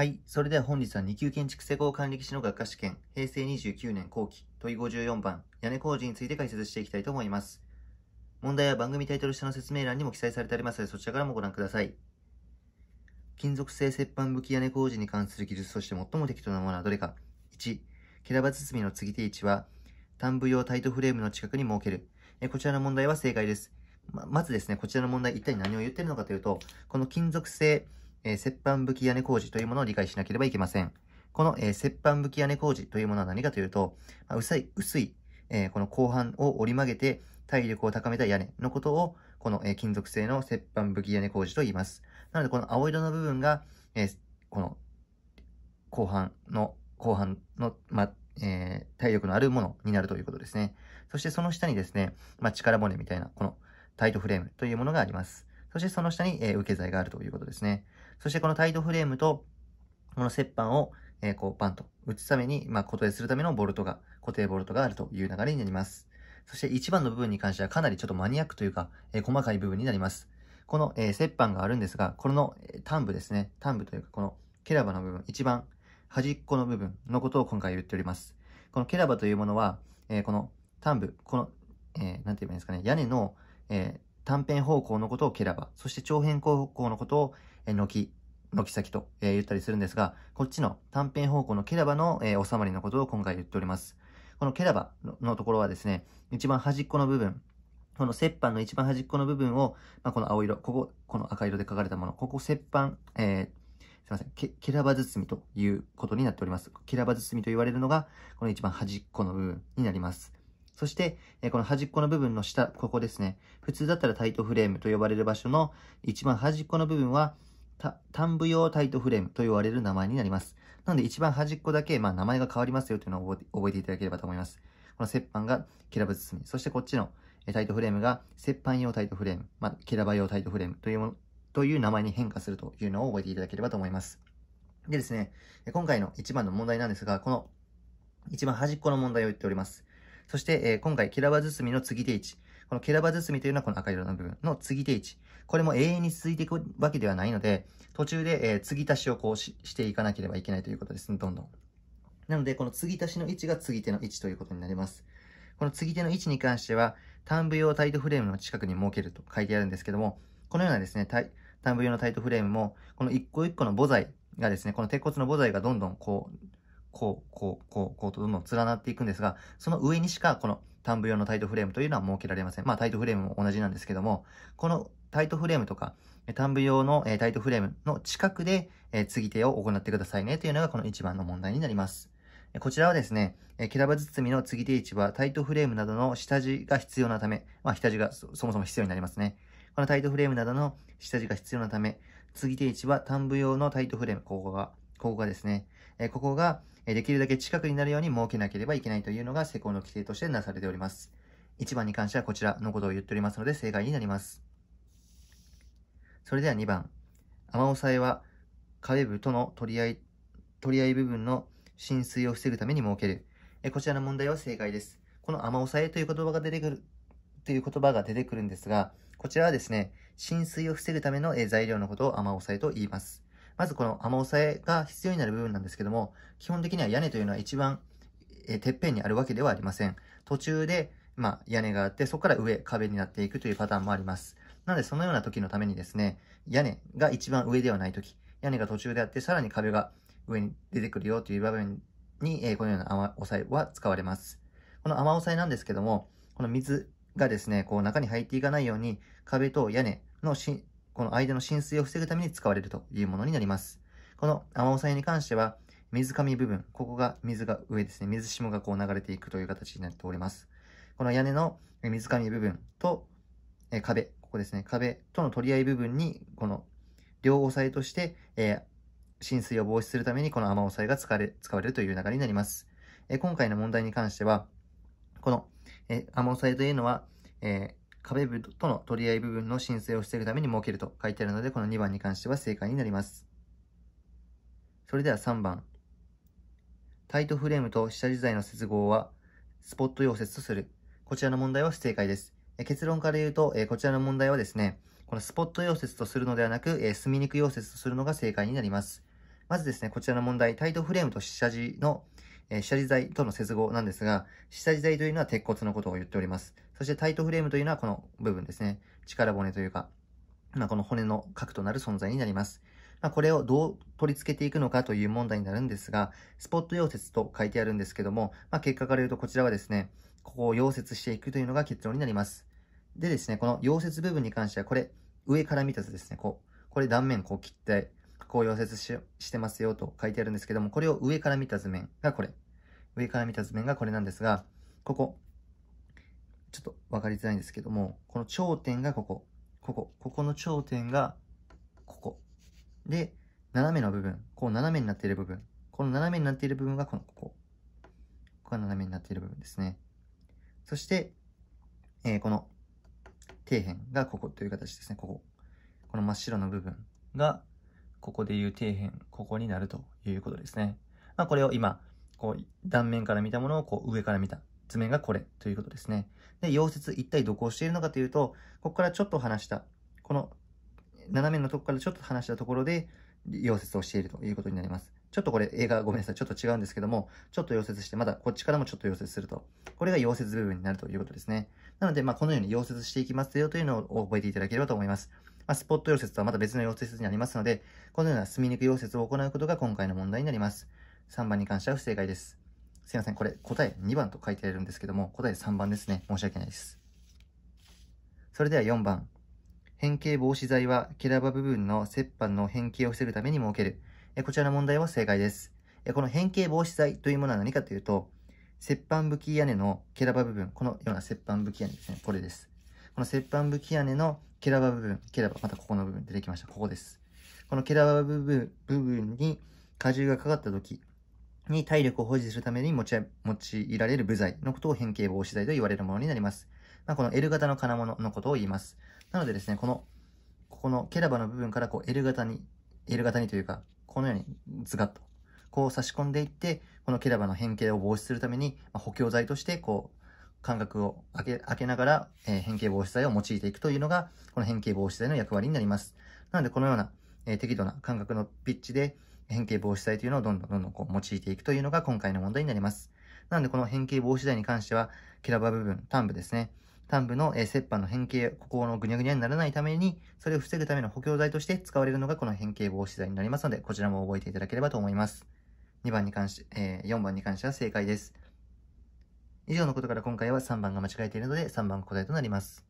はい。それでは本日は2級建築施工管理技師の学科試験、平成29年後期、問い54番、屋根工事について解説していきたいと思います。問題は番組タイトル下の説明欄にも記載されてありますので、そちらからもご覧ください。金属製切板武器屋根工事に関する技術として最も適当なものはどれか。1、ケラバ包みの継ぎ手位置は、単部用タイトフレームの近くに設ける。えこちらの問題は正解です。ままずですね、こちらの問題一体何を言ってるのかというと、この金属製えー、折半武器屋根工事というものを理解しなければいけません。この、えー、折半武器屋根工事というものは何かというと、まあ、薄い、薄い、えー、この後半を折り曲げて体力を高めた屋根のことを、この、えー、金属製の折半武器屋根工事と言います。なので、この青色の部分が、えー、この、後半の、後半の、ま、えー、体力のあるものになるということですね。そしてその下にですね、まあ、力骨みたいな、このタイトフレームというものがあります。そしてその下に、えー、受け材があるということですね。そしてこのタイドフレームと、この折半を、えー、こう、バンと打つために、まあ、固定するためのボルトが、固定ボルトがあるという流れになります。そして1番の部分に関してはかなりちょっとマニアックというか、えー、細かい部分になります。この、えー、折半があるんですが、この、えー、端部ですね。端部というか、このケラバの部分、一番端っこの部分のことを今回言っております。このケラバというものは、えー、この端部、この、えー、なんて言えばいいんですかね、屋根の、えー、短辺方向のことをケラバ、そして長辺方向のことを、えー、軒軒先と、えー、言ったりするんですが、こっちの短編方向のケラバの、えー、収まりのことを今回言っております。このケラバのところはですね、一番端っこの部分、この折半の一番端っこの部分を、まあ、この青色、ここ、この赤色で書かれたもの、ここ折半、えー、すいません、ケラバ包みということになっております。ケラバ包みと言われるのが、この一番端っこの部分になります。そして、この端っこの部分の下、ここですね。普通だったらタイトフレームと呼ばれる場所の一番端っこの部分は、短部用タイトフレームと言われる名前になります。なので一番端っこだけ、まあ、名前が変わりますよというのを覚えていただければと思います。この折半がキラバ包み、そしてこっちのタイトフレームが折半用タイトフレーム、まあ、ケラバ用タイトフレームというもの、という名前に変化するというのを覚えていただければと思います。でですね、今回の一番の問題なんですが、この一番端っこの問題を言っております。そして、えー、今回、キラバ包みの継ぎ手位置。このケラバ包みというのはこの赤色の部分の継ぎ手位置。これも永遠に続いていくわけではないので、途中で、えー、継ぎ足しをこうししていかなければいけないということですね、どんどん。なので、この継ぎ足しの位置が継ぎ手の位置ということになります。この継ぎ手の位置に関しては、端部用タイトフレームの近くに設けると書いてあるんですけども、このようなですね、単部用のタイトフレームも、この一個一個の母材がですね、この鉄骨の母材がどんどんこう、こう、こう、こう、こうとどんどん連なっていくんですが、その上にしかこの短文用のタイトフレームというのは設けられません。まあタイトフレームも同じなんですけども、このタイトフレームとか、短文用の、えタイトフレームの近くで、え継ぎ手を行ってくださいねというのがこの一番の問題になります。こちらはですね、ケラバ包みの継ぎ手位置はタイトフレームなどの下地が必要なため、まあ下地がそもそも必要になりますね。このタイトフレームなどの下地が必要なため、継ぎ手位置は短部用のタイトフレーム、ここが、ここがですね、えここが、できるだけ近くになるように設けなければいけないというのが施工の規定としてなされております。1番に関してはこちらのことを言っておりますので正解になります。それでは2番。雨押さえは壁部との取り合い、取り合い部分の浸水を防ぐために設ける。えこちらの問題は正解です。この雨押さえという言葉が出てくる、という言葉が出てくるんですが、こちらはですね、浸水を防ぐための材料のことを雨押さえと言います。まずこの雨押さえが必要になる部分なんですけども、基本的には屋根というのは一番、えてっぺんにあるわけではありません。途中で、まあ、屋根があって、そこから上、壁になっていくというパターンもあります。なので、そのような時のためにですね、屋根が一番上ではない時、屋根が途中であって、さらに壁が上に出てくるよという場面に、えこのような雨押さえは使われます。この雨押さえなんですけども、この水がですね、こう中に入っていかないように、壁と屋根のしこの間の浸水を防ぐために使われるというものになります。この雨押さえに関しては、水上部分、ここが水が上ですね、水下がこう流れていくという形になっております。この屋根の水上部分とえ壁、ここですね、壁との取り合い部分に、この両押さえとして、えー、浸水を防止するためにこの雨押さえが使われ使われるという流れになります。えー、今回の問題に関しては、この、えー、雨押さえというのは、え壁部との取り合い部分の申請を防ぐために設けると書いてあるので、この2番に関しては正解になります。それでは3番。タイトフレームと下地材の接合は、スポット溶接とする。こちらの問題は不正解です。え結論から言うと、えこちらの問題はですね、このスポット溶接とするのではなく、えみ肉溶接とするのが正解になります。まずですね、こちらの問題、タイトフレームと下地の、え地材との接合なんですが、下地材というのは鉄骨のことを言っております。そしてタイトフレームというのはこの部分ですね。力骨というか、まあ、この骨の核となる存在になります。まあ、これをどう取り付けていくのかという問題になるんですが、スポット溶接と書いてあるんですけども、まあ、結果から言うとこちらはですね、ここを溶接していくというのが結論になります。でですね、この溶接部分に関しては、これ、上から見た図ですね、こう、これ断面こう切って、こう溶接ししてますよと書いてあるんですけども、これを上から見た図面がこれ。上から見た図面がこれなんですが、ここ、ちょっと分かりづらいんですけども、この頂点がここ、ここ、ここの頂点がここ。で、斜めの部分、こう斜めになっている部分、この斜めになっている部分がこのここ。ここが斜めになっている部分ですね。そして、えー、この底辺がここという形ですね、ここ。この真っ白の部分が、ここでいう底辺、ここになるということですね。まあ、これを今、こう、断面から見たものを、こう、上から見た図面がこれということですね。で、溶接一体どこをしているのかというと、ここからちょっと離した、この斜めのとこからちょっと離したところで溶接をしているということになります。ちょっとこれ映画ごめんなさい。ちょっと違うんですけども、ちょっと溶接して、まだこっちからもちょっと溶接すると。これが溶接部分になるということですね。なので、まあ、このように溶接していきますよというのを覚えていただければと思います。まあ、スポット溶接とはまた別の溶接になりますので、このような墨抜き溶接を行うことが今回の問題になります。3番に関しては不正解です。すいません、これ答え2番と書いてあるんですけども、答え3番ですね。申し訳ないです。それでは4番。変形防止剤は、ケラバ部分の切板の変形を防ぐために設ける。えこちらの問題は正解です。えこの変形防止剤というものは何かというと、折板武器屋根のケラバ部分、このような折板武器屋根ですね、これです。この折板武器屋根のケラバ部分、ケラバ、またここの部分出てきました、ここです。このケラバ部分部分に荷重がかかった時、に体力を保持するために持ち、用いられる部材のことを変形防止剤と言われるものになります。まあ、この L 型の金物のことを言います。なのでですね、この、ここのケラバの部分からこう L 型に、L 型にというか、このようにズガッと、こう差し込んでいって、このケラバの変形を防止するために、まあ、補強剤として、こう、間隔を開け、開けながら、えー、変形防止剤を用いていくというのが、この変形防止剤の役割になります。なので、このような、えー、適度な間隔のピッチで、変形防止剤というのをどんどんどんどんこう用いていくというのが今回の問題になります。なのでこの変形防止剤に関しては、キラバ部分、端部ですね。端部の、え切板の変形、ここのぐにゃぐにゃにならないために、それを防ぐための補強剤として使われるのがこの変形防止剤になりますので、こちらも覚えていただければと思います。2番に関し、えー、4番に関しては正解です。以上のことから今回は3番が間違えているので、3番答えとなります。